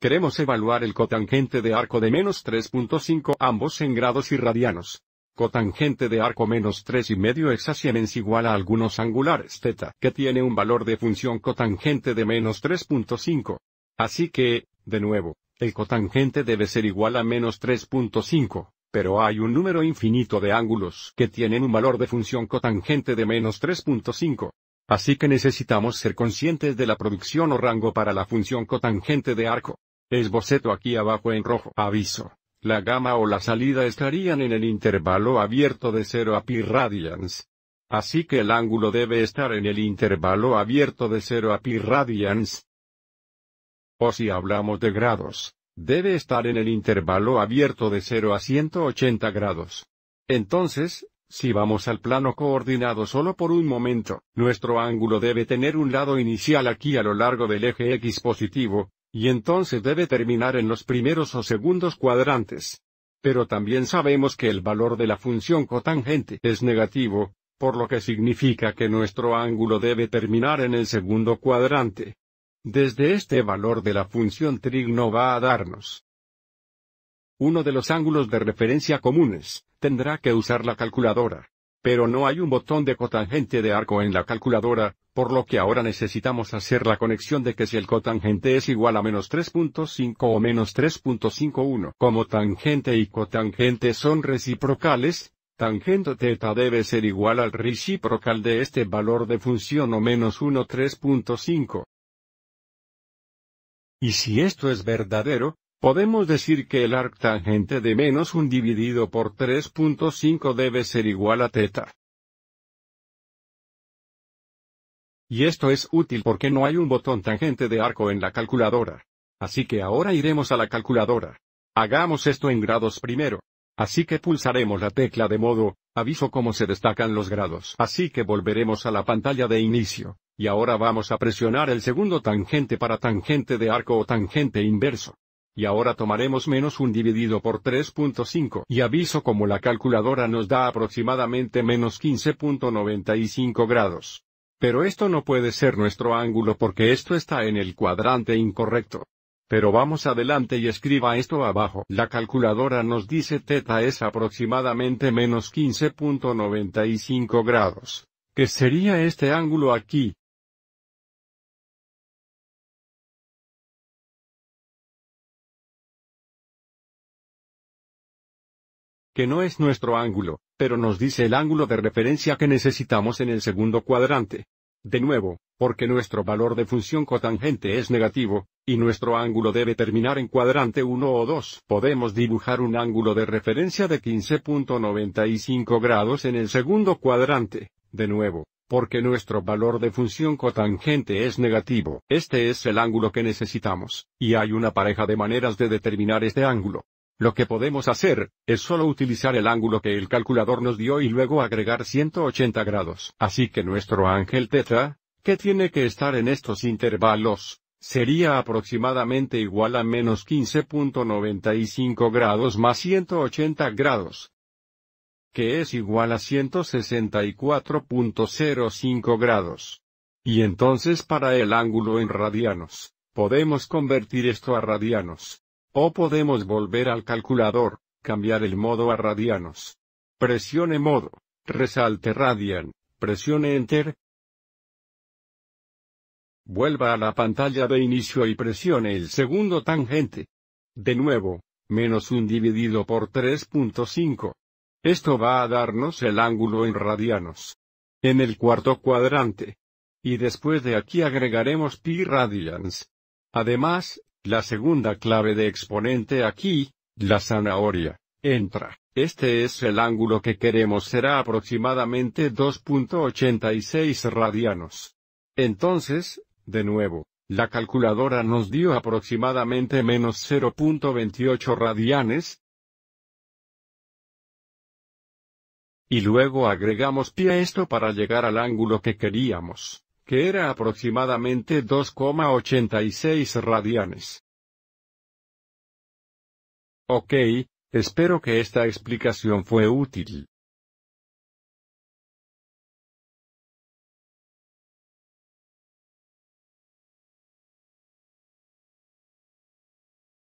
Queremos evaluar el cotangente de arco de menos 3.5 ambos en grados irradianos. Cotangente de arco menos 3 y 3,5 es igual a algunos angulares θ, que tiene un valor de función cotangente de menos 3.5. Así que, de nuevo, el cotangente debe ser igual a menos 3.5, pero hay un número infinito de ángulos que tienen un valor de función cotangente de menos 3.5. Así que necesitamos ser conscientes de la producción o rango para la función cotangente de arco. Es boceto aquí abajo en rojo. Aviso. La gama o la salida estarían en el intervalo abierto de 0 a pi radians. Así que el ángulo debe estar en el intervalo abierto de 0 a pi radians. O si hablamos de grados, debe estar en el intervalo abierto de 0 a 180 grados. Entonces, si vamos al plano coordinado solo por un momento, nuestro ángulo debe tener un lado inicial aquí a lo largo del eje X positivo, y entonces debe terminar en los primeros o segundos cuadrantes. Pero también sabemos que el valor de la función cotangente es negativo, por lo que significa que nuestro ángulo debe terminar en el segundo cuadrante. Desde este valor de la función trigno va a darnos uno de los ángulos de referencia comunes, tendrá que usar la calculadora. Pero no hay un botón de cotangente de arco en la calculadora, por lo que ahora necesitamos hacer la conexión de que si el cotangente es igual a menos 3.5 o menos 3.51 como tangente y cotangente son reciprocales, tangente teta debe ser igual al reciprocal de este valor de función o menos 1 3.5. Y si esto es verdadero, Podemos decir que el arc tangente de menos 1 dividido por 3.5 debe ser igual a teta. Y esto es útil porque no hay un botón tangente de arco en la calculadora. Así que ahora iremos a la calculadora. Hagamos esto en grados primero. Así que pulsaremos la tecla de modo, aviso cómo se destacan los grados. Así que volveremos a la pantalla de inicio, y ahora vamos a presionar el segundo tangente para tangente de arco o tangente inverso. Y ahora tomaremos menos 1 dividido por 3.5 y aviso como la calculadora nos da aproximadamente menos 15.95 grados. Pero esto no puede ser nuestro ángulo porque esto está en el cuadrante incorrecto. Pero vamos adelante y escriba esto abajo. La calculadora nos dice teta es aproximadamente menos 15.95 grados. ¿Qué sería este ángulo aquí? que no es nuestro ángulo, pero nos dice el ángulo de referencia que necesitamos en el segundo cuadrante. De nuevo, porque nuestro valor de función cotangente es negativo, y nuestro ángulo debe terminar en cuadrante 1 o 2, podemos dibujar un ángulo de referencia de 15.95 grados en el segundo cuadrante. De nuevo, porque nuestro valor de función cotangente es negativo. Este es el ángulo que necesitamos, y hay una pareja de maneras de determinar este ángulo. Lo que podemos hacer, es solo utilizar el ángulo que el calculador nos dio y luego agregar 180 grados. Así que nuestro ángel teta, que tiene que estar en estos intervalos, sería aproximadamente igual a menos 15.95 grados más 180 grados, que es igual a 164.05 grados. Y entonces para el ángulo en radianos, podemos convertir esto a radianos. O podemos volver al calculador, cambiar el modo a radianos. Presione modo, resalte radian, presione enter. Vuelva a la pantalla de inicio y presione el segundo tangente. De nuevo, menos 1 dividido por 3.5. Esto va a darnos el ángulo en radianos. En el cuarto cuadrante. Y después de aquí agregaremos pi radians. Además, la segunda clave de exponente aquí, la zanahoria, entra. Este es el ángulo que queremos será aproximadamente 2.86 radianos. Entonces, de nuevo, la calculadora nos dio aproximadamente menos 0.28 radianes. Y luego agregamos pie a esto para llegar al ángulo que queríamos que era aproximadamente 2,86 radianes. Ok, espero que esta explicación fue útil.